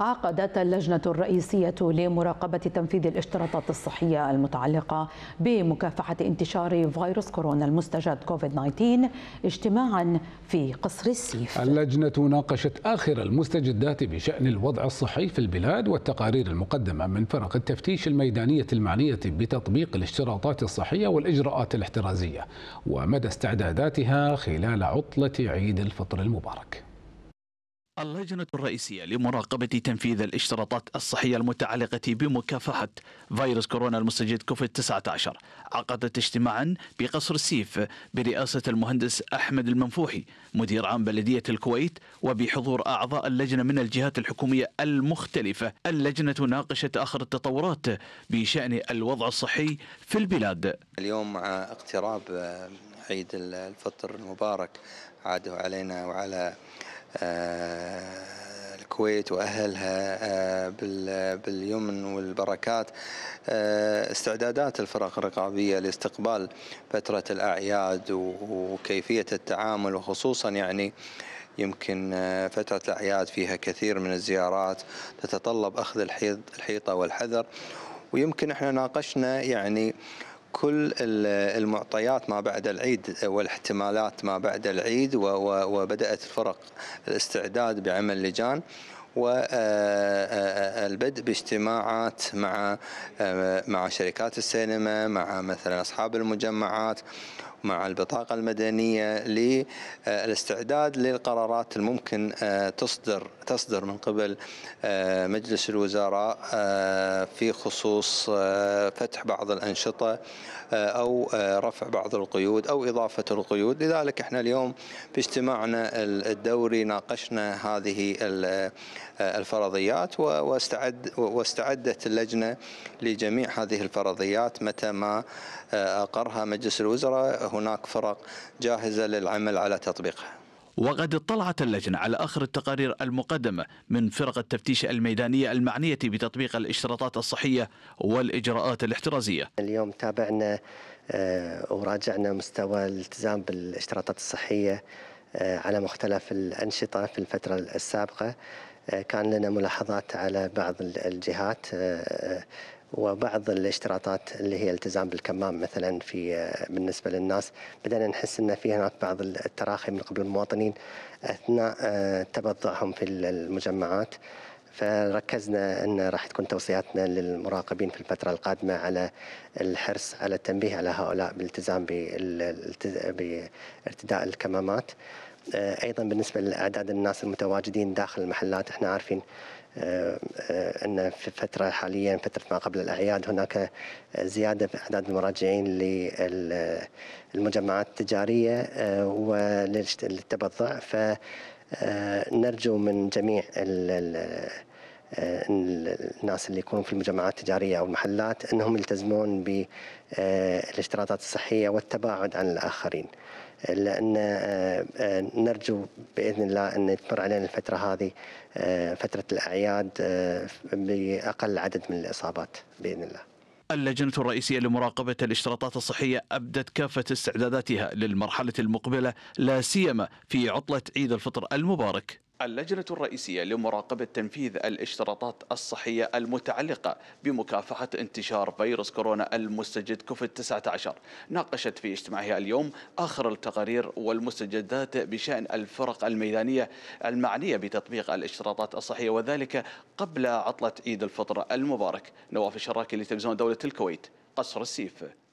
عقدت اللجنة الرئيسية لمراقبة تنفيذ الاشتراطات الصحية المتعلقة بمكافحة انتشار فيروس كورونا المستجد كوفيد-19 اجتماعا في قصر السيف اللجنة ناقشت آخر المستجدات بشأن الوضع الصحي في البلاد والتقارير المقدمة من فرق التفتيش الميدانية المعنية بتطبيق الاشتراطات الصحية والإجراءات الاحترازية ومدى استعداداتها خلال عطلة عيد الفطر المبارك اللجنة الرئيسية لمراقبة تنفيذ الاشتراطات الصحية المتعلقة بمكافحة فيروس كورونا المستجد كوفيد 19 عقدت اجتماعا بقصر السيف برئاسة المهندس أحمد المنفوحي مدير عام بلدية الكويت وبحضور أعضاء اللجنة من الجهات الحكومية المختلفة اللجنة ناقشت آخر التطورات بشأن الوضع الصحي في البلاد اليوم مع اقتراب عيد الفطر المبارك عاده علينا وعلى آه، الكويت واهلها آه، باليمن والبركات آه، استعدادات الفرق الرقابيه لاستقبال فتره الاعياد وكيفيه التعامل وخصوصا يعني يمكن فترة الأعياد فيها كثير من الزيارات تتطلب أخذ الحيطة والحذر ويمكن احنا ناقشنا يعني كل المعطيات ما بعد العيد والاحتمالات ما بعد العيد وبدأت الفرق الاستعداد بعمل لجان والبدء آه، آه، آه، باجتماعات مع مع شركات السينما مع مثلا اصحاب المجمعات مع البطاقة المدنية للاستعداد آه، للقرارات الممكن آه، تصدر تصدر من قبل آه، مجلس الوزراء في خصوص فتح بعض الأنشطة أو رفع بعض القيود أو إضافة القيود لذلك احنا اليوم في اجتماعنا الدوري ناقشنا هذه الفرضيات واستعد واستعدت اللجنة لجميع هذه الفرضيات متى ما أقرها مجلس الوزراء هناك فرق جاهزة للعمل على تطبيقها وقد اطلعت اللجنة على آخر التقارير المقدمة من فرق التفتيش الميدانية المعنية بتطبيق الاشتراطات الصحية والإجراءات الاحترازية اليوم تابعنا آه، وراجعنا مستوى الالتزام بالاشتراطات الصحية آه، على مختلف الأنشطة في الفترة السابقة آه، كان لنا ملاحظات على بعض الجهات وبعض الاشتراطات اللي هي التزام بالكمام مثلا في آه، بالنسبه للناس بدأنا نحس ان في هناك بعض التراخي من قبل المواطنين اثناء آه، تبضعهم في المجمعات فركزنا ان راح تكون توصياتنا للمراقبين في الفتره القادمه على الحرص على التنبيه على هؤلاء بالالتزام بارتداء الكمامات آه، ايضا بالنسبه لاعداد الناس المتواجدين داخل المحلات احنا عارفين آه، آه، ان في الفتره حاليا فتره ما قبل الاعياد هناك زياده في اعداد المراجعين للمجمعات التجاريه وللتبضع فنرجو من جميع الناس اللي يكونون في المجمعات التجارية أو المحلات أنهم يلتزمون بالاشتراطات الصحية والتباعد عن الآخرين لأن آه، آه، نرجو بإذن الله أن تمر علينا الفترة هذه آه، فترة الأعياد بأقل عدد من الإصابات بإذن الله اللجنة الرئيسية لمراقبة الاشتراطات الصحية أبدت كافة استعداداتها للمرحلة المقبلة لا سيما في عطلة عيد الفطر المبارك اللجنة الرئيسية لمراقبة تنفيذ الاشتراطات الصحية المتعلقة بمكافحة انتشار فيروس كورونا المستجد كوفيد 19 ناقشت في اجتماعها اليوم آخر التقارير والمستجدات بشأن الفرق الميدانية المعنية بتطبيق الاشتراطات الصحية وذلك قبل عطلة عيد الفطر المبارك نواف الشراكي لتلفزيون دولة الكويت قصر السيف